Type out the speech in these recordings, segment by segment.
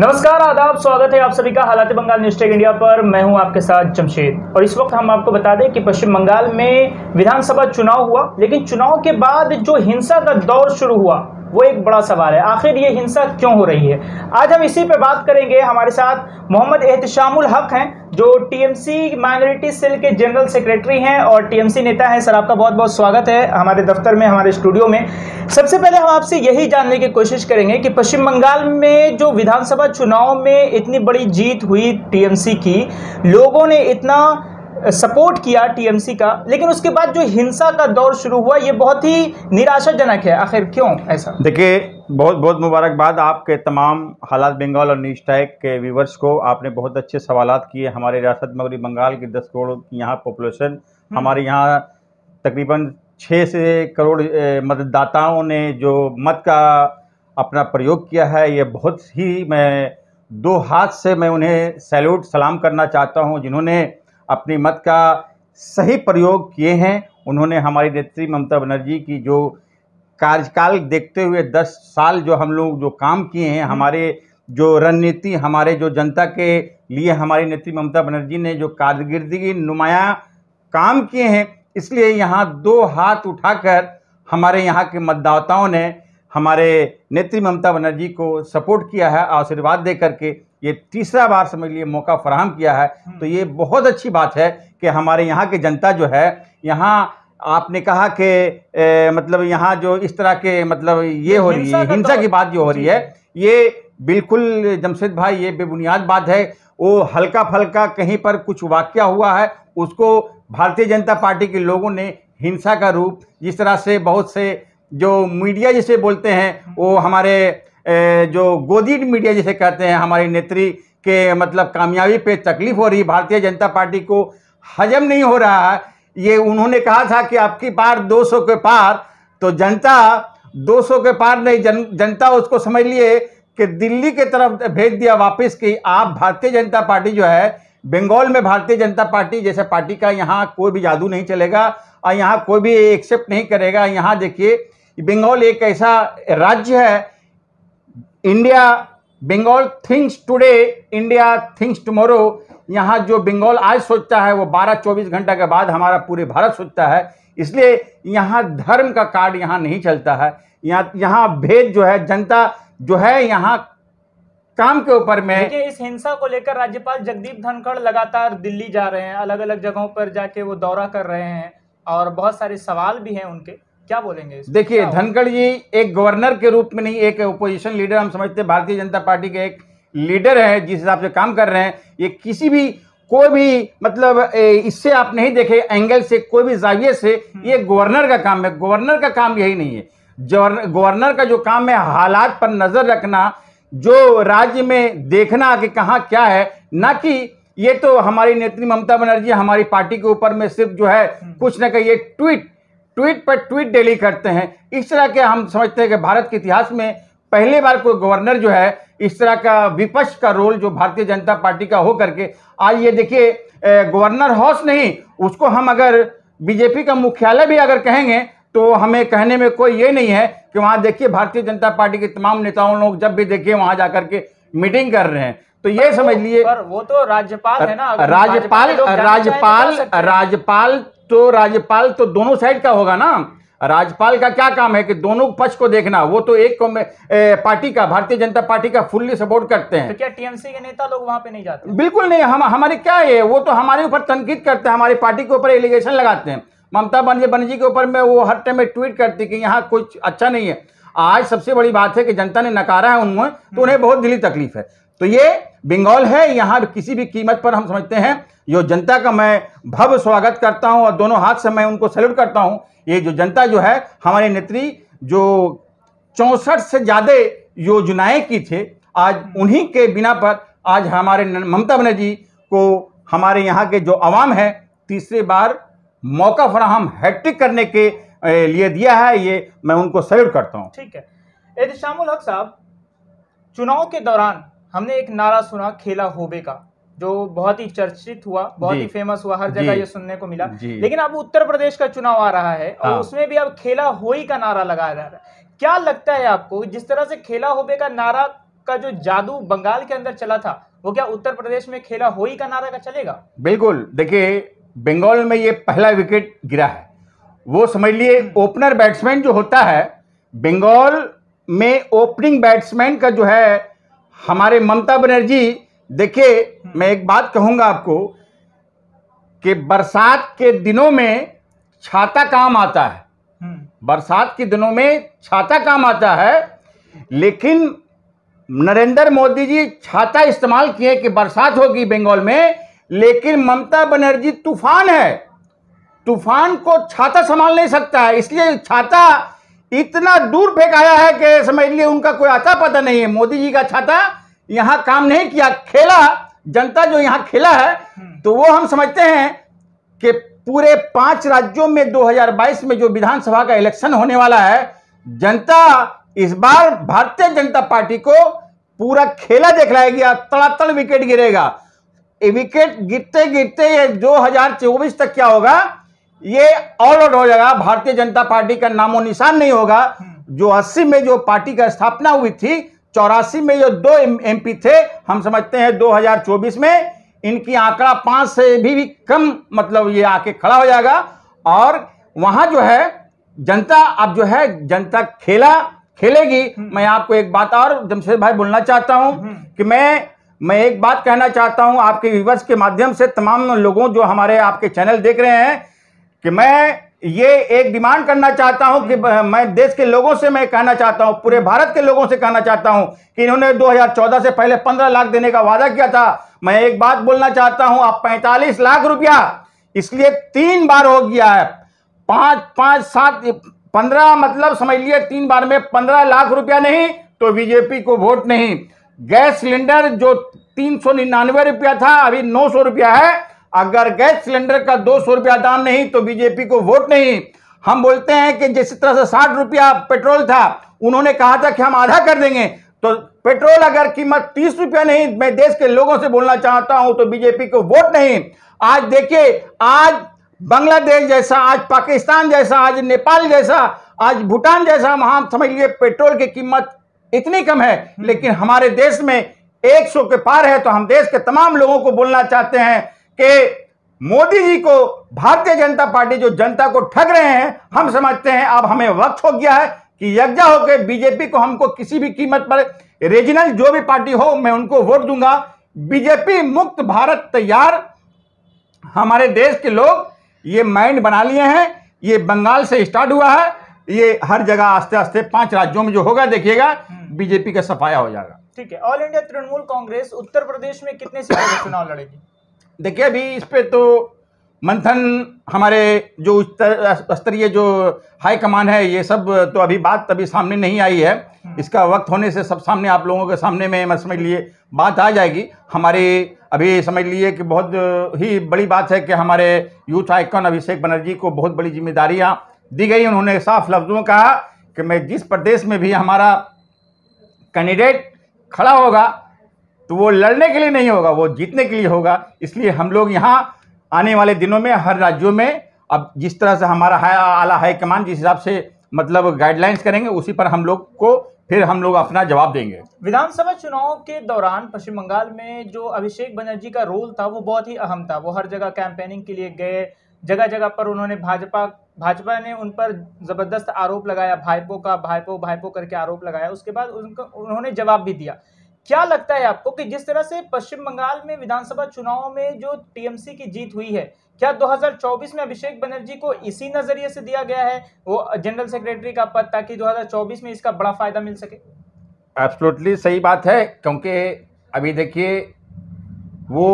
नमस्कार आदाब स्वागत है आप सभी का हालात बंगाल न्यूज टेक इंडिया पर मैं हूं आपके साथ जमशेद और इस वक्त हम आपको बता दें कि पश्चिम बंगाल में विधानसभा चुनाव हुआ लेकिन चुनाव के बाद जो हिंसा का दौर शुरू हुआ वो एक बड़ा सवाल है आखिर ये हिंसा क्यों हो रही है आज हम इसी पे बात करेंगे हमारे साथ मोहम्मद एहतशामुल हक हैं जो टीएमसी माइनॉरिटी सेल के जनरल सेक्रेटरी हैं और टीएमसी नेता हैं सर आपका बहुत बहुत स्वागत है हमारे दफ्तर में हमारे स्टूडियो में सबसे पहले हम आपसे यही जानने की कोशिश करेंगे कि पश्चिम बंगाल में जो विधानसभा चुनाव में इतनी बड़ी जीत हुई टीएमसी की लोगों ने इतना सपोर्ट किया टीएमसी का लेकिन उसके बाद जो हिंसा का दौर शुरू हुआ ये बहुत ही निराशाजनक है आखिर क्यों ऐसा देखिए बहुत बहुत मुबारकबाद आपके तमाम हालात बंगाल और न्यूज टैग के व्यूवर्स को आपने बहुत अच्छे सवाल किए हमारे रियासत मगरी बंगाल की दस करोड़ की यहाँ पॉपुलेशन हम्म। हमारे यहाँ तकरीबन छः से करोड़ मतदाताओं ने जो मत का अपना प्रयोग किया है ये बहुत ही मैं दो हाथ से मैं उन्हें सैल्यूट सलाम करना चाहता हूँ जिन्होंने अपनी मत का सही प्रयोग किए हैं उन्होंने हमारी नेत्री ममता बनर्जी की जो कार्यकाल देखते हुए दस साल जो हम लोग जो काम किए हैं हम्म। हमारे जो रणनीति हमारे जो जनता के लिए हमारी नेत्री ममता बनर्जी ने जो कारदगी नुमाया काम किए हैं इसलिए यहाँ दो हाथ उठाकर हमारे यहाँ के मतदाताओं ने हमारे नेत्री ममता बनर्जी को सपोर्ट किया है आशीर्वाद दे करके ये तीसरा बार समझ लिए मौका फराहम किया है तो ये बहुत अच्छी बात है कि हमारे यहाँ की जनता जो है यहाँ आपने कहा कि मतलब यहाँ जो इस तरह के मतलब ये हो रही है हिंसा की बात जो हो रही है ये बिल्कुल जमशेद भाई ये बेबुनियाद बात है वो हल्का फल्का कहीं पर कुछ वाक्य हुआ है उसको भारतीय जनता पार्टी के लोगों ने हिंसा का रूप जिस तरह से बहुत से जो मीडिया जिसे बोलते हैं वो हमारे जो गोदी मीडिया जिसे कहते हैं हमारी नेत्री के मतलब कामयाबी पे तकलीफ हो रही भारतीय जनता पार्टी को हजम नहीं हो रहा है ये उन्होंने कहा था कि आपकी पार 200 के पार तो जनता 200 के पार नहीं जन जनता उसको समझ लिए कि दिल्ली के तरफ भेज दिया वापस कि आप भारतीय जनता पार्टी जो है बंगाल में भारतीय जनता पार्टी जैसे पार्टी का यहाँ कोई भी जादू नहीं चलेगा और यहाँ कोई भी एक्सेप्ट नहीं करेगा यहाँ देखिए बंगाल एक ऐसा राज्य है India Bengal thinks today India thinks tomorrow यहाँ जो बंगाल आज सोचता है वो 12-24 घंटा के बाद हमारा पूरे भारत सोचता है इसलिए यहाँ धर्म का कार्ड यहाँ नहीं चलता है यहाँ यहाँ भेद जो है जनता जो है यहाँ काम के ऊपर में देखिए इस हिंसा को लेकर राज्यपाल जगदीप धनखड़ लगातार दिल्ली जा रहे हैं अलग अलग जगहों पर जाके वो दौरा कर रहे हैं और बहुत सारे सवाल भी हैं उनके क्या बोलेंगे देखिए धनखड़ जी एक गवर्नर के रूप में नहीं एक ओपोजिशन लीडर हम समझते हैं भारतीय जनता पार्टी के एक लीडर है जिस हिसाब से काम कर रहे हैं ये किसी भी कोई भी मतलब इससे आप नहीं देखे एंगल से कोई भी जाविये से हम्म। ये गवर्नर का काम है गवर्नर का काम यही नहीं है गवर्नर का जो काम है हालात पर नज़र रखना जो राज्य में देखना कि कहाँ क्या है ना कि ये तो हमारी नेत्री ममता बनर्जी हमारी पार्टी के ऊपर में सिर्फ जो है हम्म। कुछ ना कहीं ये ट्वीट ट्वीट पर ट्वीट डेली करते हैं इस तरह के हम समझते हैं कि भारत के इतिहास में पहली बार कोई गवर्नर जो है इस तरह का विपक्ष का रोल जो भारतीय जनता पार्टी का हो करके आज ये देखिए गवर्नर हाउस नहीं उसको हम अगर बीजेपी का मुख्यालय भी अगर कहेंगे तो हमें कहने में कोई ये नहीं है कि वहाँ देखिए भारतीय जनता पार्टी के तमाम नेताओं लोग जब भी देखिए वहाँ जा के मीटिंग कर रहे हैं तो ये समझ लिए वो तो राज्यपाल है ना राज्यपाल तो राज्यपाल राज्यपाल तो राज्यपाल तो दोनों साइड का होगा ना राज्यपाल का क्या काम है कि दोनों पक्ष को देखना वो तो एक पार्टी का भारतीय जनता पार्टी का फुल्ली सपोर्ट करते हैं तो क्या टीएमसी के नेता लोग वहां पे नहीं जाते बिल्कुल नहीं हम हमारे क्या है वो तो हमारे ऊपर तनकीद करते हैं हमारी पार्टी के ऊपर एलिगेशन लगाते हैं ममता बनर्जी के ऊपर में वो हर टाइम ट्वीट करती कि यहाँ कुछ अच्छा नहीं है आज सबसे बड़ी बात है कि जनता ने नकारा है उन्होंने तो हम्म। उन्हें बहुत दिली तकलीफ है तो ये बंगाल है यहाँ किसी भी कीमत पर हम समझते हैं जो जनता का मैं भव्य स्वागत करता हूँ और दोनों हाथ से मैं उनको सैल्यूट करता हूँ ये जो जनता जो है हमारे नेत्री जो चौंसठ से ज़्यादा योजनाएं की थे आज उन्हीं के बिना पर आज हमारे ममता बनर्जी को हमारे यहाँ के जो आवाम है तीसरी बार मौका फराहम हैट्रिक करने के लिए दिया है ये मैं उनको सैल्यूट करता हूँ ठीक है एहतशामुल हक साहब चुनाव के दौरान हमने एक नारा सुना खेला होबे का जो बहुत ही चर्चित हुआ बहुत ही फेमस हुआ हर जगह ये सुनने को मिला लेकिन अब उत्तर प्रदेश का चुनाव आ रहा है और हाँ। उसमें भी अब खेला होई का नारा लगाया जा रहा है क्या लगता है आपको जिस तरह से खेला होबे का नारा का जो जादू बंगाल के अंदर चला था वो क्या उत्तर प्रदेश में खेला होई का नारा का चलेगा बिल्कुल देखिए बंगाल में ये पहला विकेट गिरा है वो समझ लिए हम्म। ओपनर बैट्समैन जो होता है बंगाल में ओपनिंग बैट्समैन का जो है हमारे ममता बनर्जी देखिए हाँ। मैं एक बात कहूंगा आपको कि बरसात के दिनों में छाता काम आता है हाँ। बरसात के दिनों में छाता काम आता है लेकिन नरेंद्र मोदी जी छाता इस्तेमाल किए कि बरसात होगी बंगाल में लेकिन ममता बनर्जी तूफान है तूफान को छाता संभाल नहीं सकता है इसलिए छाता इतना दूर फेंकाया है कि समझ लिए उनका कोई आता पता नहीं है मोदी जी का छाता यहाँ काम नहीं किया खेला जनता जो यहाँ खेला है हम्म। तो वो हम समझते हैं कि पूरे पांच राज्यों में 2022 में जो विधानसभा का इलेक्शन होने वाला है जनता इस बार भारतीय जनता पार्टी को पूरा खेला देख लाएगी तड़ातड़ विकेट गिरेगा विकेट गिरते गिरते ये 2024 तक क्या होगा ये ऑल आउट हो जाएगा भारतीय जनता पार्टी का नामो निशान नहीं होगा जो अस्सी में जो पार्टी का स्थापना हुई थी चौरासी में जो दो एमपी थे हम समझते हैं 2024 में इनकी आंकड़ा पांच से भी, भी कम मतलब ये आके खड़ा हो जाएगा और वहां जो है जनता अब जो है जनता खेला खेलेगी मैं आपको एक बात और जमशेद भाई बोलना चाहता हूं कि मैं मैं एक बात कहना चाहता हूं आपके व्यूवर्स के माध्यम से तमाम लोगों जो हमारे आपके चैनल देख रहे हैं कि मैं ये एक डिमांड करना चाहता हूं कि मैं देश के लोगों से मैं कहना चाहता हूं पूरे भारत के लोगों से कहना चाहता हूं कि इन्होंने 2014 से पहले 15 लाख देने का वादा किया था मैं एक बात बोलना चाहता हूं आप 45 लाख रुपया इसलिए तीन बार हो गया है पांच पांच सात पंद्रह मतलब समझ लिए तीन बार में पंद्रह लाख रुपया नहीं तो बीजेपी को वोट नहीं गैस सिलेंडर जो तीन सौ निन्यानवे रुपया था अभी नौ सौ रुपया है अगर गैस सिलेंडर का दो सौ रुपया दाम नहीं तो बीजेपी को वोट नहीं हम बोलते हैं कि जिस तरह से साठ रुपया पेट्रोल था उन्होंने कहा था कि हम आधा कर देंगे तो पेट्रोल अगर कीमत तीस रुपया नहीं मैं देश के लोगों से बोलना चाहता हूं तो बीजेपी को वोट नहीं आज देखिए आज बांग्लादेश जैसा आज पाकिस्तान जैसा आज नेपाल जैसा आज भूटान जैसा वहां समझ लीजिए पेट्रोल की कीमत इतनी कम है लेकिन हमारे देश में 100 के पार है तो हम देश के तमाम लोगों को बोलना चाहते हैं कि मोदी जी को भारतीय जनता पार्टी जो जनता को ठग रहे हैं हम समझते हैं अब हमें वक्त हो गया है कि यज्ञा होकर बीजेपी को हमको किसी भी कीमत पर रीजनल जो भी पार्टी हो मैं उनको वोट दूंगा बीजेपी मुक्त भारत तैयार हमारे देश के लोग ये माइंड बना लिए हैं ये बंगाल से स्टार्ट हुआ है ये हर जगह आस्ते आस्ते पांच राज्यों में जो होगा देखिएगा हम्म। बीजेपी का सफाया हो जाएगा ठीक है ऑल इंडिया तृणमूल कांग्रेस उत्तर प्रदेश में कितने सीटों पर चुनाव लड़ेगी देखिए अभी इस पर तो मंथन हमारे जो स्तरीय जो हाई कमान है ये सब तो अभी बात अभी सामने नहीं आई है हम्म। इसका वक्त होने से सब सामने आप लोगों के सामने में मैं समझ लिए बात आ जाएगी हमारी अभी समझ लिए कि बहुत ही बड़ी बात है कि हमारे यूथ आइकन अभिषेक बनर्जी को बहुत बड़ी जिम्मेदारियाँ दी गई उन्होंने साफ लफ्ज़ों कहा कि मैं जिस प्रदेश में भी हमारा कैंडिडेट खड़ा होगा तो वो लड़ने के लिए नहीं होगा वो जीतने के लिए होगा इसलिए हम लोग यहाँ आने वाले दिनों में हर राज्यों में अब जिस तरह से हमारा हाई आला हाईकमान जिस हिसाब से मतलब गाइडलाइंस करेंगे उसी पर हम लोग को फिर हम लोग अपना जवाब देंगे विधानसभा चुनाव के दौरान पश्चिम बंगाल में जो अभिषेक बनर्जी का रोल था वो बहुत ही अहम था वो हर जगह कैंपेनिंग के लिए गए जगह जगह पर उन्होंने भाजपा भाजपा ने उन पर जबरदस्त आरोप लगाया भाईपो का भाईपो भाईपो करके आरोप लगाया उसके बाद उनका उन्होंने जवाब भी दिया क्या लगता है आपको कि जिस तरह से पश्चिम बंगाल में विधानसभा चुनाव में जो टीएमसी की जीत हुई है क्या 2024 में अभिषेक बनर्जी को इसी नजरिए से दिया गया है वो जनरल सेक्रेटरी का पद ताकि 2024 में इसका बड़ा फायदा मिल सके एब्सोलूटली सही बात है क्योंकि अभी देखिए वो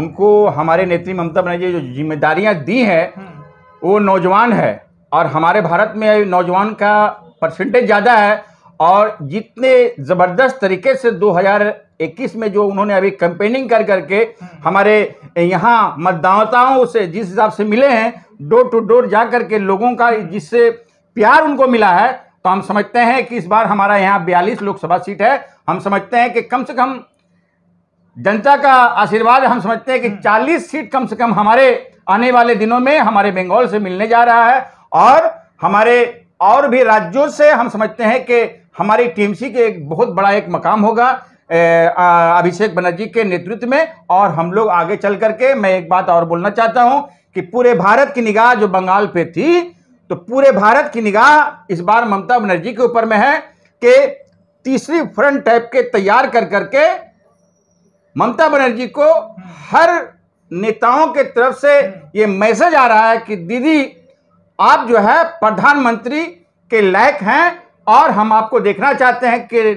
उनको हमारे नेत्री ममता बनर्जी जो जिम्मेदारियां दी हैं हम्म। वो नौजवान है और हमारे भारत में नौजवान का परसेंटेज ज़्यादा है और जितने ज़बरदस्त तरीके से 2021 में जो उन्होंने अभी कैंपेनिंग कर करके हम्म। हमारे यहाँ मतदाताओं से जिस हिसाब से मिले हैं डोर टू डोर जा करके लोगों का हम्म। जिससे प्यार उनको मिला है तो हम समझते हैं कि इस बार हमारा यहाँ बयालीस लोकसभा सीट है हम समझते हैं कि कम से कम जनता का आशीर्वाद हम समझते हैं कि हम्म। चालीस सीट कम से कम हमारे आने वाले दिनों में हमारे बंगाल से मिलने जा रहा है और हमारे और भी राज्यों से हम समझते हैं कि हमारी टीएमसी के एक बहुत बड़ा एक मकाम होगा अभिषेक बनर्जी के नेतृत्व में और हम लोग आगे चल करके मैं एक बात और बोलना चाहता हूं कि पूरे भारत की निगाह जो बंगाल पे थी तो पूरे भारत की निगाह इस बार ममता बनर्जी के ऊपर में है कि तीसरी फ्रंट टाइप के तैयार कर करके ममता बनर्जी को हर नेताओं के तरफ से ये मैसेज आ रहा है कि दीदी आप जो है प्रधानमंत्री के लायक हैं और हम आपको देखना चाहते हैं कि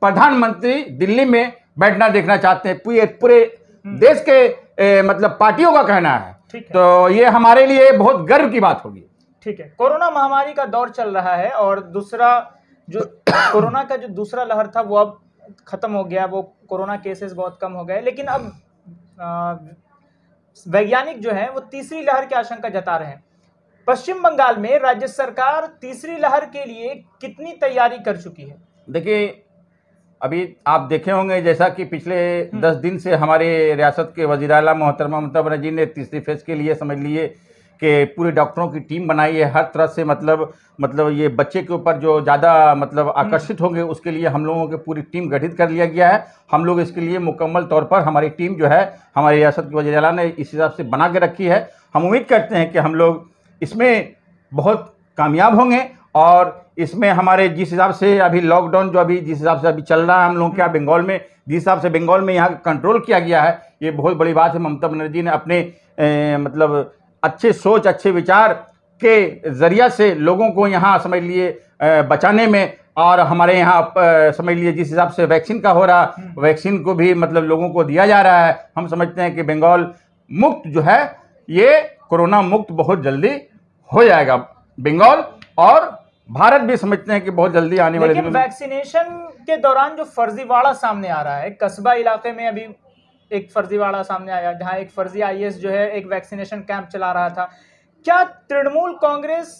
प्रधानमंत्री दिल्ली में बैठना देखना चाहते हैं पूरे पूरे हम्म। देश के ए, मतलब पार्टियों का कहना है, है तो ये हमारे लिए बहुत गर्व की बात होगी ठीक है कोरोना महामारी का दौर चल रहा है और दूसरा जो कोरोना का जो दूसरा लहर था वो अब खत्म हो गया वो कोरोना केसेस बहुत कम हो गए लेकिन अब वैज्ञानिक जो है वो तीसरी लहर की आशंका जता रहे हैं पश्चिम बंगाल में राज्य सरकार तीसरी लहर के लिए कितनी तैयारी कर चुकी है देखिए अभी आप देखे होंगे जैसा कि पिछले हम्म। दस दिन से हमारे रियासत के वजीर अला मोहतरमा ममता बनर्जी ने तीसरी फेज के लिए समझ लिए कि पूरे डॉक्टरों की टीम बनाई है हर तरह से मतलब मतलब ये बच्चे के ऊपर जो ज़्यादा मतलब हम्म। आकर्षित होंगे उसके लिए हम लोगों की पूरी टीम गठित कर लिया गया है हम लोग इसके लिए मुकम्मल तौर पर हमारी टीम जो है हमारी रियासत के वजी अला ने इस हिसाब से बना के रखी है हम उम्मीद करते हैं कि हम लोग इसमें बहुत कामयाब होंगे और इसमें हमारे जिस हिसाब से अभी लॉकडाउन जो अभी जिस हिसाब से अभी चल रहा है हम लोग क्या बंगाल में जिस हिसाब से बंगाल में यहाँ कंट्रोल किया गया है ये बहुत बड़ी बात है ममता बनर्जी ने अपने ए, मतलब अच्छे सोच अच्छे विचार के ज़रिया से लोगों को यहाँ समझ लिए बचाने में और हमारे यहाँ समझ लिए जिस हिसाब से वैक्सीन का हो रहा वैक्सीन को भी मतलब लोगों को दिया जा रहा है हम समझते हैं कि बंगाल मुक्त जो है ये कोरोना मुक्त बहुत जल्दी हो जाएगा बंगाल और भारत भी समझते हैं कि बहुत जल्दी आने वाले लेकिन वैक्सीनेशन के दौरान जो फर्जीवाड़ा सामने आ रहा है कस्बा इलाके में अभी एक फर्जीवाड़ा सामने आया जहां एक फर्जी आई जो है एक वैक्सीनेशन कैंप चला रहा था क्या तृणमूल कांग्रेस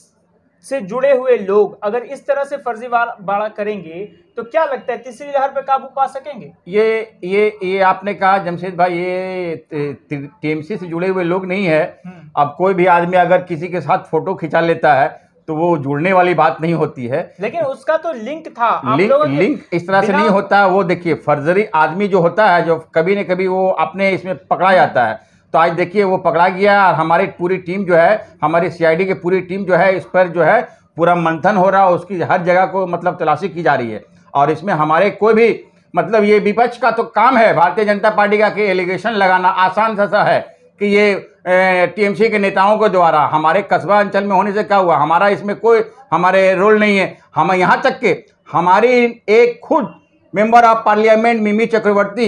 से जुड़े हुए लोग अगर इस तरह से फर्जीवाड़ा करेंगे तो क्या लगता है तीसरी लहर पर काबू पा सकेंगे ये ये ये आपने कहा जमशेद भाई ये टीएमसी से जुड़े हुए लोग नहीं है हम्म। अब कोई भी आदमी अगर किसी के साथ फोटो खिंचा लेता है तो वो जुड़ने वाली बात नहीं होती है लेकिन उसका तो लिंक था आप लिंक लिंक इस तरह से नहीं होता है वो देखिए फर्जरी आदमी जो होता है जो कभी न कभी वो अपने इसमें पकड़ा जाता है तो आज देखिए वो पकड़ा गया और हमारी पूरी टीम जो है हमारी सीआईडी की पूरी टीम जो है इस पर जो है पूरा मंथन हो रहा है उसकी हर जगह को मतलब तलाशी की जा रही है और इसमें हमारे कोई भी मतलब ये विपक्ष का तो काम है भारतीय जनता पार्टी का कि एलिगेशन लगाना आसान सा सा है कि ये टीएमसी के नेताओं के द्वारा हमारे कस्बा अंचल में होने से क्या हुआ हमारा इसमें कोई हमारे रोल नहीं है हम यहाँ तक के हमारी एक खुद मेंबर ऑफ पार्लियामेंट मिमी चक्रवर्ती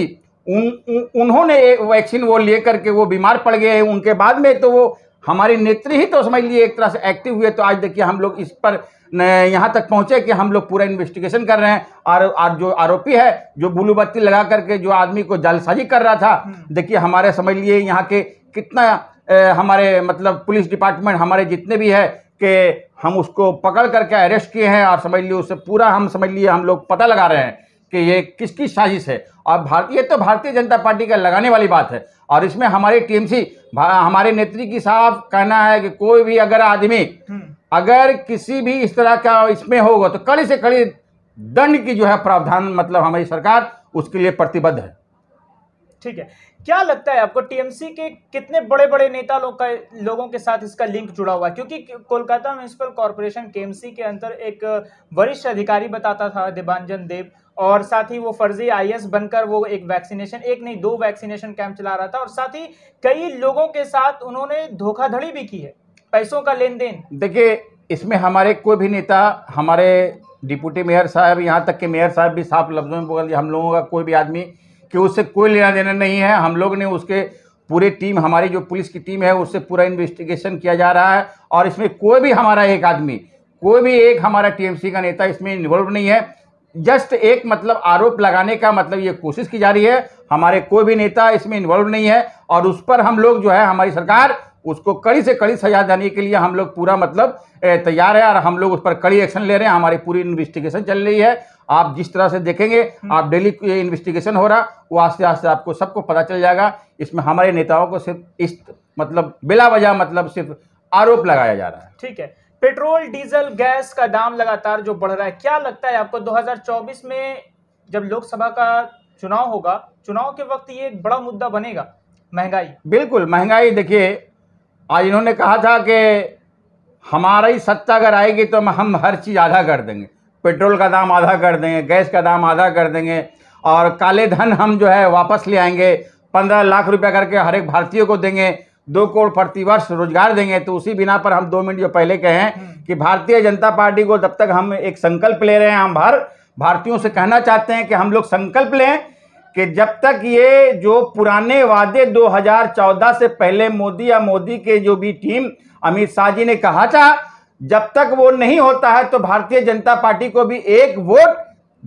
उन, उन उन्होंने वैक्सीन वो ले करके वो बीमार पड़ गए हैं उनके बाद में तो वो हमारी नेत्री ही तो समझ लिए एक तरह से एक्टिव हुए तो आज देखिए हम लोग इस पर यहाँ तक पहुँचे कि हम लोग पूरा इन्वेस्टिगेशन कर रहे हैं और आर, जो आरोपी है जो ब्लू बत्ती लगा करके जो आदमी को जालसाजी कर रहा था हम्म। देखिए हमारे समझ लिए यहाँ के कितना हमारे मतलब पुलिस डिपार्टमेंट हमारे जितने भी है कि हम उसको पकड़ करके अरेस्ट किए हैं और समझ लिए उससे पूरा हम समझ लिए हम लोग पता लगा रहे हैं कि ये किसकी साजिश है और भारतीय तो भारतीय जनता पार्टी का लगाने वाली बात है और इसमें हमारी टीएमसी हमारे नेत्री की साफ कहना है कि कोई भी अगर आदमी हम्म। अगर किसी भी इस तरह का इसमें होगा तो कड़ी से कड़ी दंड की जो है प्रावधान मतलब हमारी सरकार उसके लिए प्रतिबद्ध है ठीक है क्या लगता है आपको टीएमसी के कितने बड़े बड़े नेता लोग का लोगों के साथ इसका लिंक जुड़ा हुआ है क्योंकि कोलकाता म्यूनसिपल कॉरपोरेशन के के अंदर एक वरिष्ठ अधिकारी बताता था देवांजन देव और साथ ही वो फर्जी आईएएस बनकर वो एक वैक्सीनेशन एक नहीं दो वैक्सीनेशन कैंप चला रहा था और साथ ही कई लोगों के साथ उन्होंने धोखाधड़ी भी की है पैसों का लेन देन देखिए इसमें हमारे कोई भी नेता हमारे डिप्यूटी मेयर साहब यहाँ तक के मेयर साहब भी साफ लफ्जों में बोल हम लोगों का कोई भी आदमी कि उससे कोई लेना देना नहीं है हम लोग ने उसके पूरे टीम हमारी जो पुलिस की टीम है उससे पूरा इन्वेस्टिगेशन किया जा रहा है और इसमें कोई भी हमारा एक आदमी कोई भी एक हमारा टीएमसी का नेता इसमें इन्वॉल्व नहीं है जस्ट एक मतलब आरोप लगाने का मतलब ये कोशिश की जा रही है हमारे कोई भी नेता इसमें इन्वॉल्व नहीं है और उस पर हम लोग जो है हमारी सरकार उसको कड़ी से कड़ी सजा देने के लिए हम लोग पूरा मतलब तैयार है और हम लोग उस पर कड़ी एक्शन ले रहे हैं हमारी पूरी इन्वेस्टिगेशन चल रही है आप जिस तरह से देखेंगे हम्म। आप डेली इन्वेस्टिगेशन हो रहा वो आस्ते आस्ते आपको सबको पता चल जाएगा इसमें हमारे नेताओं को सिर्फ इस मतलब बिला वजह मतलब सिर्फ आरोप लगाया जा रहा है ठीक है पेट्रोल डीजल गैस का दाम लगातार जो बढ़ रहा है क्या लगता है आपको 2024 में जब लोकसभा का चुनाव होगा चुनाव के वक्त ये एक बड़ा मुद्दा बनेगा महंगाई बिल्कुल महंगाई देखिए आज इन्होंने कहा था कि हमारी सत्ता अगर आएगी तो हम हर चीज़ आधा कर देंगे पेट्रोल का दाम आधा कर देंगे गैस का दाम आधा कर देंगे और काले धन हम जो है वापस ले आएंगे पंद्रह लाख रुपया करके हर एक भारतीय को देंगे दो करोड़ प्रतिवर्ष रोजगार देंगे तो उसी बिना पर हम दो मिनट जो पहले कहें हम्म। कि भारतीय जनता पार्टी को जब तक हम एक संकल्प ले रहे हैं हम भर भारतीयों से कहना चाहते हैं कि हम लोग संकल्प लें कि जब तक ये जो पुराने वादे 2014 से पहले मोदी या मोदी के जो भी टीम अमित शाह जी ने कहा था जब तक वो नहीं होता है तो भारतीय जनता पार्टी को भी एक वोट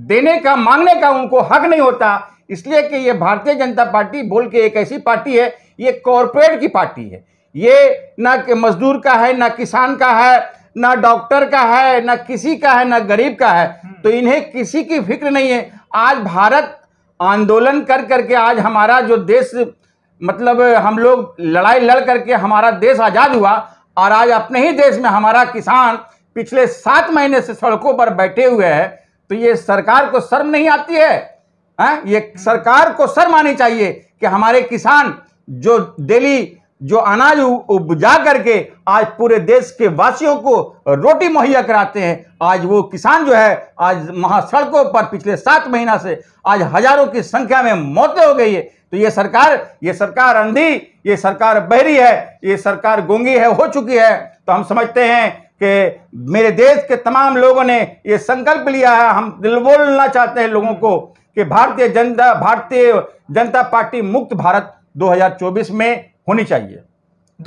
देने का मांगने का उनको हक नहीं होता इसलिए कि ये भारतीय जनता पार्टी बोल के एक ऐसी पार्टी है ये कॉरपोरेट की पार्टी है ये ना कि मजदूर का है ना किसान का है ना डॉक्टर का है ना किसी का है ना गरीब का है हम्म। तो इन्हें किसी की फिक्र नहीं है आज भारत आंदोलन कर करके आज हमारा जो देश मतलब हम लोग लड़ाई लड़ करके हमारा देश आज़ाद हुआ और आज अपने ही देश में हमारा किसान पिछले सात महीने से सड़कों पर बैठे हुए हैं तो ये सरकार को शर्म नहीं आती है आ? ये सरकार को शर्म आनी चाहिए कि हमारे किसान जो डेली जो अनाज उपजा करके आज पूरे देश के वासियों को रोटी मुहैया कराते हैं आज वो किसान जो है आज महासड़कों पर पिछले सात महीना से आज हजारों की संख्या में मौतें हो गई है तो ये सरकार ये सरकार अंधी ये सरकार बहरी है ये सरकार गोंगी है हो चुकी है तो हम समझते हैं कि मेरे देश के तमाम लोगों ने ये संकल्प लिया है हम दिल बोलना चाहते हैं लोगों को कि भारतीय जनता भारतीय जनता पार्टी मुक्त भारत 2024 में होनी चाहिए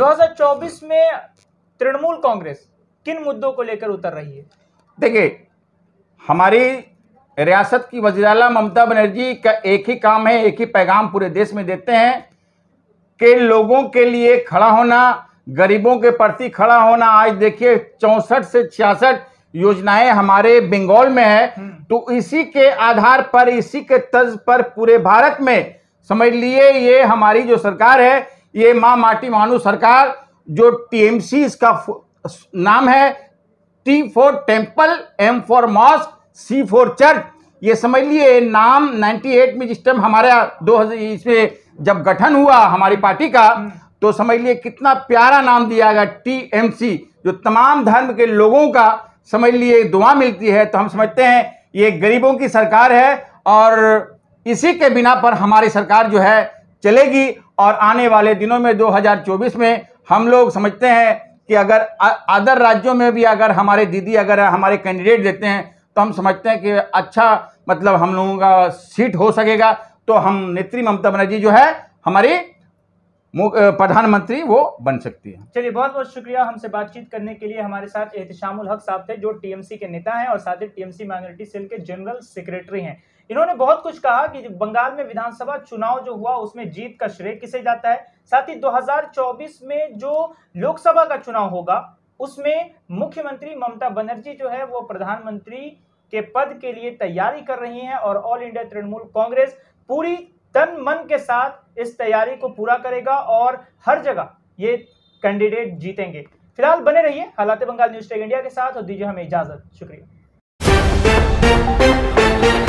2024 में तृणमूल कांग्रेस किन मुद्दों को लेकर उतर रही है देखिए हमारी रियासत की वजीराला ममता बनर्जी का एक ही काम है एक ही पैगाम पूरे देश में देते हैं कि लोगों के लिए खड़ा होना गरीबों के प्रति खड़ा होना आज देखिए चौंसठ से छियासठ योजनाएं हमारे बंगाल में है हम्म। तो इसी के आधार पर इसी के तर्ज पर पूरे भारत में समझ लिए ये हमारी जो सरकार है ये माँ माटी मानू सरकार जो टीएमसी इसका नाम है T for temple M for mosque C for church ये समझ लिए नाम 98 में जिस टाइम हमारे दो इसमें जब गठन हुआ हमारी पार्टी का तो समझ लिए कितना प्यारा नाम दिया गया टीएमसी जो तमाम धर्म के लोगों का समझ लिए दुआ मिलती है तो हम समझते हैं ये गरीबों की सरकार है और इसी के बिना पर हमारी सरकार जो है चलेगी और आने वाले दिनों में 2024 में हम लोग समझते हैं कि अगर अदर राज्यों में भी अगर हमारे दीदी अगर हमारे कैंडिडेट देते हैं तो हम समझते हैं कि अच्छा मतलब हम लोगों का सीट हो सकेगा तो हम नेत्री ममता बनर्जी जो है हमारी प्रधानमंत्री वो बन सकती है चलिए बहुत बहुत शुक्रिया हमसे बातचीत करने के लिए हमारे साथ एहतशामुल हक साहब थे जो टीएमसी के नेता हैं और साथ ही टीएमसी माइनोरिटी सेल के जनरल सेक्रेटरी हैं इन्होंने बहुत कुछ कहा कि बंगाल में विधानसभा चुनाव जो हुआ उसमें जीत का श्रेय किसे जाता है साथ ही दो में जो लोकसभा का चुनाव होगा उसमें मुख्यमंत्री ममता बनर्जी जो है वो प्रधानमंत्री के पद के लिए तैयारी कर रही हैं और ऑल इंडिया तृणमूल कांग्रेस पूरी तन मन के साथ इस तैयारी को पूरा करेगा और हर जगह ये कैंडिडेट जीतेंगे फिलहाल बने रहिए हालात बंगाल न्यूज टेक इंडिया के साथ और दीजिए हमें इजाजत शुक्रिया